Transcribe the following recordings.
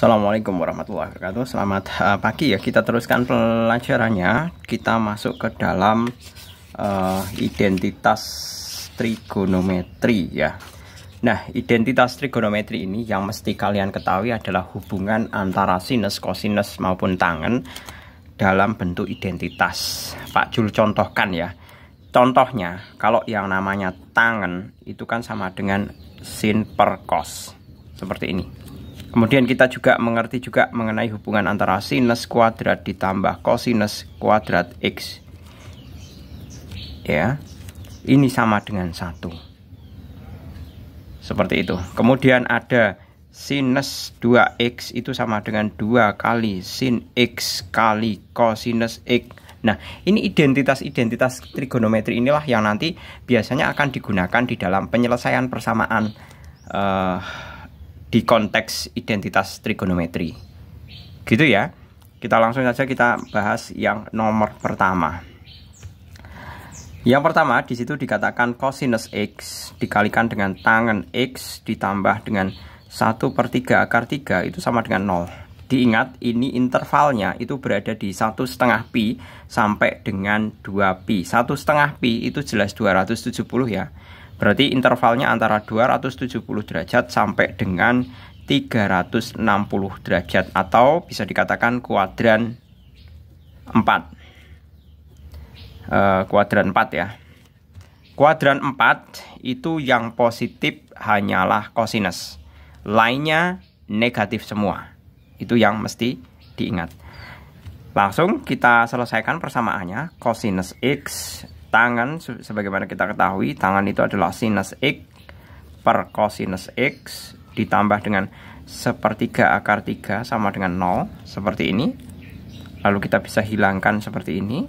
Assalamualaikum warahmatullahi wabarakatuh Selamat uh, pagi ya Kita teruskan pelajarannya Kita masuk ke dalam uh, Identitas trigonometri ya Nah identitas trigonometri ini Yang mesti kalian ketahui adalah Hubungan antara sinus, kosinus maupun tangan Dalam bentuk identitas Pak Jul contohkan ya Contohnya Kalau yang namanya tangan Itu kan sama dengan sin per cos Seperti ini Kemudian kita juga mengerti juga mengenai hubungan antara sinus kuadrat ditambah kosinus kuadrat x. Ya. Ini sama dengan satu. Seperti itu. Kemudian ada sinus 2x itu sama dengan 2 kali sin x kali kosinus x. Nah, ini identitas-identitas trigonometri inilah yang nanti biasanya akan digunakan di dalam penyelesaian persamaan uh, di konteks identitas trigonometri. Gitu ya. Kita langsung saja kita bahas yang nomor pertama. Yang pertama, di situ dikatakan cosinus x dikalikan dengan tangan x ditambah dengan 1 per 3 akar 3 itu sama dengan 0. Diingat ini intervalnya itu berada di satu setengah pi sampai dengan 2 pi. Satu setengah pi itu jelas 270 ya. Berarti intervalnya antara 270 derajat sampai dengan 360 derajat atau bisa dikatakan kuadran 4. e, eh, kuadran 4 ya. Kuadran 4 itu yang positif hanyalah kosinus. Lainnya negatif semua. Itu yang mesti diingat. Langsung kita selesaikan persamaannya. Cosinus X, tangan sebagaimana kita ketahui, tangan itu adalah sinus X per cosinus X ditambah dengan sepertiga akar 3 sama dengan 0, seperti ini. Lalu kita bisa hilangkan seperti ini.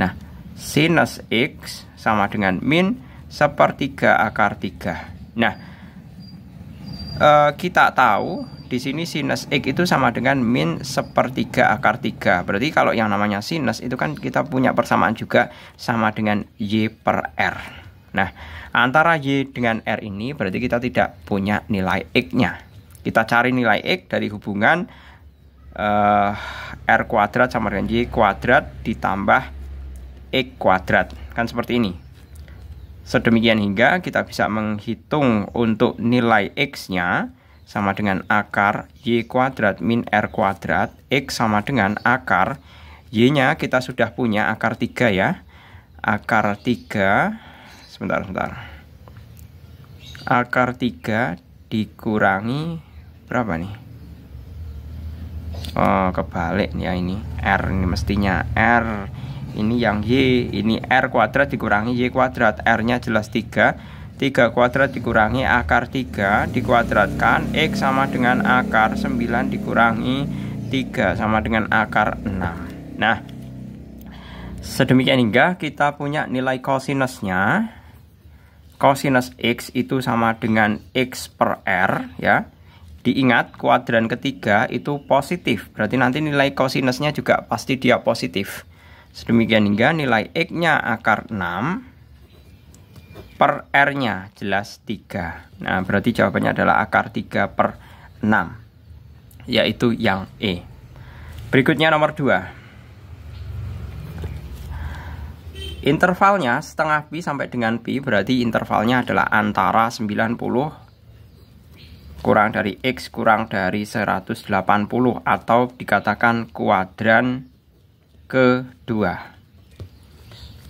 Nah, sinus X sama dengan min sepertiga akar 3. Nah, uh, kita tahu di sini sinus x itu sama dengan min sepertiga akar tiga. berarti kalau yang namanya sinus itu kan kita punya persamaan juga sama dengan y per r nah antara y dengan r ini berarti kita tidak punya nilai x nya kita cari nilai x dari hubungan uh, r kuadrat sama dengan y kuadrat ditambah x kuadrat kan seperti ini Sedemikian hingga kita bisa menghitung untuk nilai X-nya sama dengan akar Y kuadrat min R kuadrat. X sama dengan akar Y-nya kita sudah punya akar 3 ya. Akar 3, sebentar, sebentar. Akar 3 dikurangi berapa nih? Oh, kebalik ya ini. R ini mestinya R ini yang Y ini R kuadrat dikurangi Y kuadrat R nya jelas 3 3 kuadrat dikurangi akar 3 dikuadratkan X sama dengan akar 9 dikurangi 3 sama dengan akar 6 nah sedemikian hingga kita punya nilai kosinusnya kosinus X itu sama dengan X per R ya diingat kuadran ketiga itu positif berarti nanti nilai kosinusnya juga pasti dia positif Sedemikian hingga nilai X-nya akar 6 per R-nya jelas 3. Nah, berarti jawabannya adalah akar 3 per 6, yaitu yang E. Berikutnya nomor 2. Intervalnya setengah pi sampai dengan pi berarti intervalnya adalah antara 90 kurang dari x kurang dari 180 atau dikatakan kuadran kedua.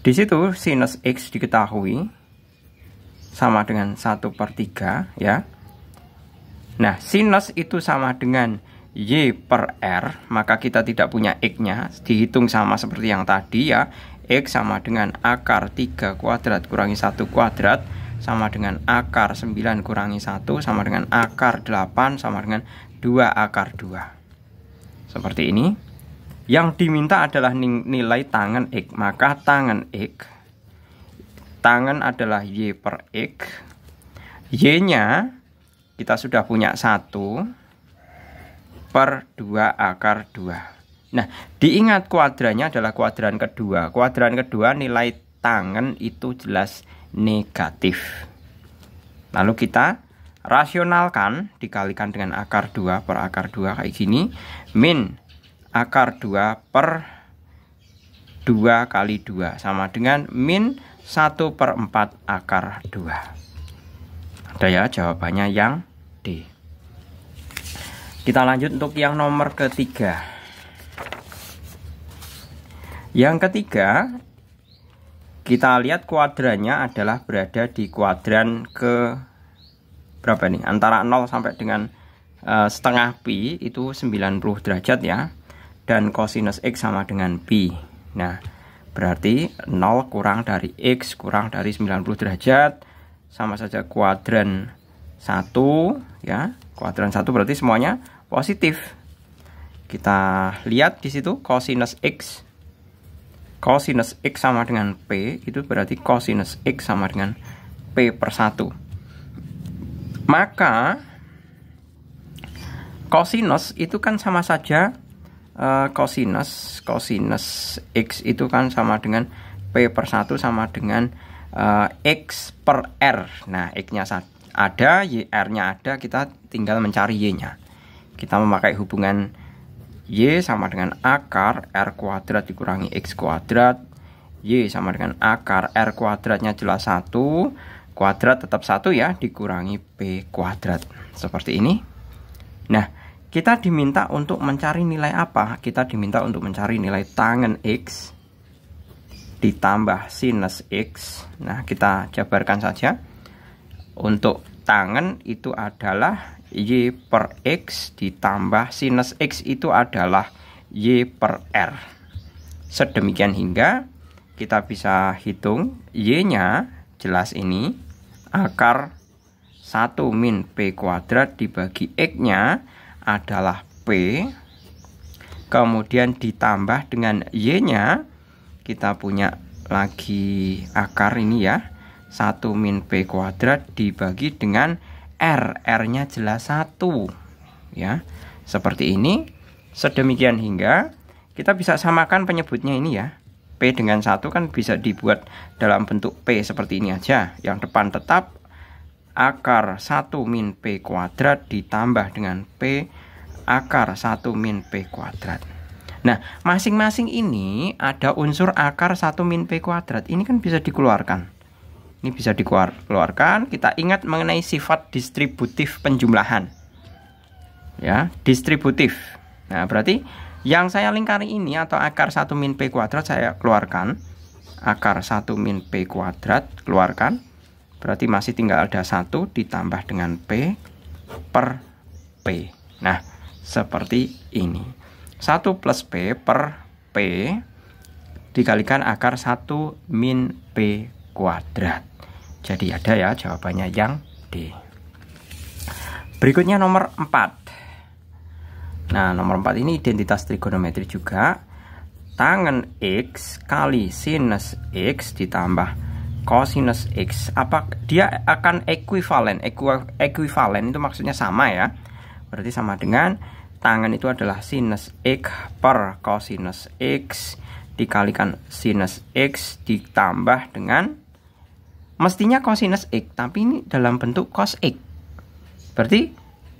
Di situ sinus X diketahui sama dengan 1 per 3 ya. Nah, sinus itu sama dengan Y per R, maka kita tidak punya X-nya. Dihitung sama seperti yang tadi ya. X sama dengan akar 3 kuadrat kurangi 1 kuadrat sama dengan akar 9 kurangi 1 sama dengan akar 8 sama dengan 2 akar 2. Seperti ini yang diminta adalah nilai tangan x maka tangan x tangan adalah y per x y nya kita sudah punya satu per 2 akar 2 nah diingat kuadrannya adalah kuadran kedua kuadran kedua nilai tangan itu jelas negatif lalu kita rasionalkan dikalikan dengan akar 2 per akar 2 kayak gini min akar 2 per 2 kali 2 sama dengan min 1 per 4 akar 2 ada ya jawabannya yang D kita lanjut untuk yang nomor ketiga yang ketiga kita lihat kuadrannya adalah berada di kuadran ke berapa nih antara 0 sampai dengan uh, setengah pi itu 90 derajat ya dan kosinus X sama dengan Pi. Nah, berarti 0 kurang dari X kurang dari 90 derajat sama saja kuadran 1 ya. Kuadran 1 berarti semuanya positif. Kita lihat di situ kosinus X kosinus X sama dengan P itu berarti kosinus X sama dengan P per 1. Maka kosinus itu kan sama saja kosinus eh, cosinus x itu kan sama dengan p per 1 sama dengan uh, x per r nah x nya ada y r nya ada kita tinggal mencari y nya kita memakai hubungan y sama dengan akar r kuadrat dikurangi x kuadrat y sama dengan akar r kuadratnya jelas 1 kuadrat tetap satu ya dikurangi p kuadrat seperti ini nah kita diminta untuk mencari nilai apa? Kita diminta untuk mencari nilai tangan X ditambah sinus X. Nah, kita jabarkan saja. Untuk tangan itu adalah Y per X ditambah sinus X itu adalah Y per R. Sedemikian hingga kita bisa hitung Y-nya jelas ini akar 1 min P kuadrat dibagi X-nya adalah P kemudian ditambah dengan Y-nya kita punya lagi akar ini ya 1 min P kuadrat dibagi dengan R R-nya jelas 1 ya seperti ini sedemikian hingga kita bisa samakan penyebutnya ini ya P dengan 1 kan bisa dibuat dalam bentuk P seperti ini aja yang depan tetap akar 1 min P kuadrat ditambah dengan P akar 1 min P kuadrat. Nah, masing-masing ini ada unsur akar 1 min P kuadrat. Ini kan bisa dikeluarkan. Ini bisa dikeluarkan. Kita ingat mengenai sifat distributif penjumlahan. Ya, distributif. Nah, berarti yang saya lingkari ini atau akar 1 min P kuadrat saya keluarkan. Akar 1 min P kuadrat keluarkan. Berarti masih tinggal ada satu ditambah dengan P per P. Nah, seperti ini. 1 plus P per P dikalikan akar 1 min P kuadrat. Jadi ada ya jawabannya yang D. Berikutnya nomor 4. Nah, nomor 4 ini identitas trigonometri juga. Tangan X kali sinus X ditambah kosinus X. Apa dia akan ekuivalen? Ekuivalen itu maksudnya sama ya. Berarti sama dengan tangan itu adalah sinus X per cosinus X dikalikan sinus X ditambah dengan mestinya cosinus X tapi ini dalam bentuk cos X berarti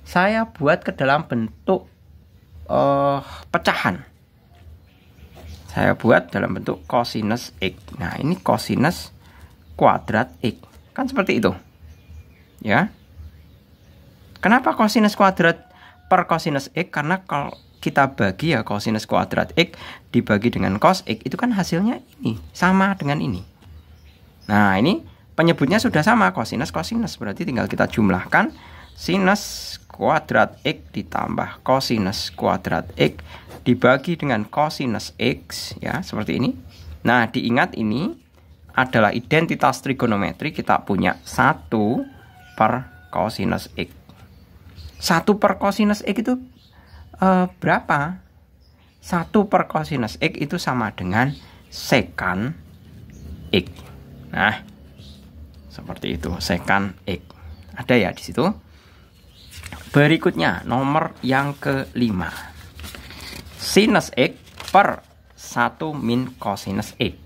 saya buat ke dalam bentuk uh, pecahan saya buat dalam bentuk cosinus X nah ini cosinus kuadrat X kan seperti itu ya Kenapa kosinus kuadrat per kosinus x? Karena kalau kita bagi ya kosinus kuadrat x dibagi dengan cos x itu kan hasilnya ini sama dengan ini. Nah, ini penyebutnya sudah sama kosinus kosinus berarti tinggal kita jumlahkan sinus kuadrat x ditambah kosinus kuadrat x dibagi dengan kosinus x ya seperti ini. Nah, diingat ini adalah identitas trigonometri kita punya satu per kosinus x satu per cosinus x itu uh, berapa? satu per cosinus x itu sama dengan sekan x. Nah, seperti itu, sekan x. Ada ya di situ? Berikutnya, nomor yang kelima. Sinus x per 1 min cosinus x.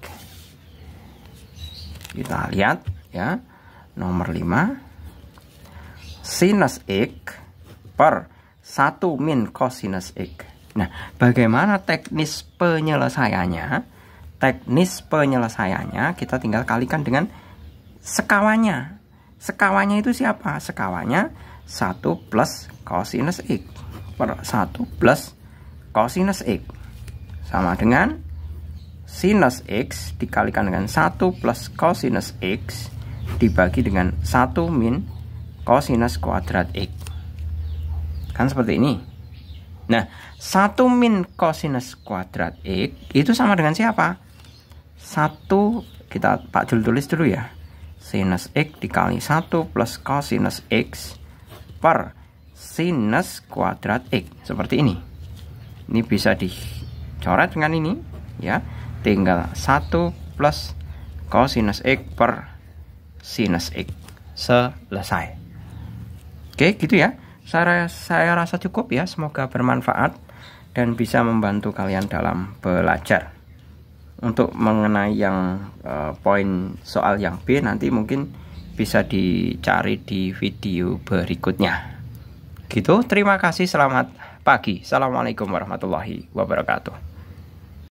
Kita lihat ya, nomor 5. Sinus x per 1 min cosinus x. Nah, bagaimana teknis penyelesaiannya? Teknis penyelesaiannya kita tinggal kalikan dengan sekawannya. Sekawannya itu siapa? Sekawannya 1 plus cosinus x per 1 plus cosinus x. Sama dengan sinus x dikalikan dengan 1 plus cosinus x dibagi dengan 1 min cosinus kuadrat x. Kan seperti ini. Nah, satu min cosinus kuadrat X itu sama dengan siapa? Satu kita Pak Jul tulis dulu ya. Sinus X dikali satu plus cosinus X per sinus kuadrat X. Seperti ini. Ini bisa dicoret dengan ini. ya Tinggal satu plus cosinus X per sinus X. Selesai. Oke, gitu ya saya, saya rasa cukup ya semoga bermanfaat dan bisa membantu kalian dalam belajar untuk mengenai yang uh, poin soal yang B nanti mungkin bisa dicari di video berikutnya gitu terima kasih selamat pagi assalamualaikum warahmatullahi wabarakatuh